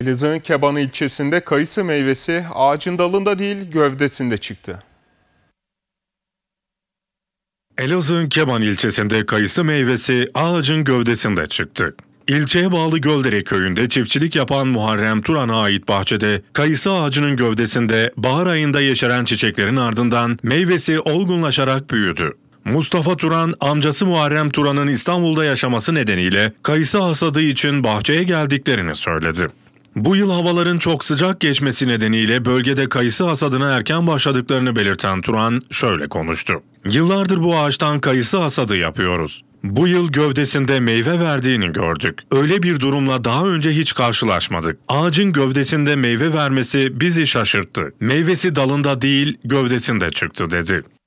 Elazığ'ın Keban ilçesinde kayısı meyvesi ağacın dalında değil gövdesinde çıktı. Elazığ'ın Keban ilçesinde kayısı meyvesi ağacın gövdesinde çıktı. İlçeye bağlı Göldere köyünde çiftçilik yapan Muharrem Turan'a ait bahçede kayısı ağacının gövdesinde bahar ayında yeşeren çiçeklerin ardından meyvesi olgunlaşarak büyüdü. Mustafa Turan, amcası Muharrem Turan'ın İstanbul'da yaşaması nedeniyle kayısı hasadı için bahçeye geldiklerini söyledi. Bu yıl havaların çok sıcak geçmesi nedeniyle bölgede kayısı hasadına erken başladıklarını belirten Turan şöyle konuştu. Yıllardır bu ağaçtan kayısı hasadı yapıyoruz. Bu yıl gövdesinde meyve verdiğini gördük. Öyle bir durumla daha önce hiç karşılaşmadık. Ağacın gövdesinde meyve vermesi bizi şaşırttı. Meyvesi dalında değil, gövdesinde çıktı dedi.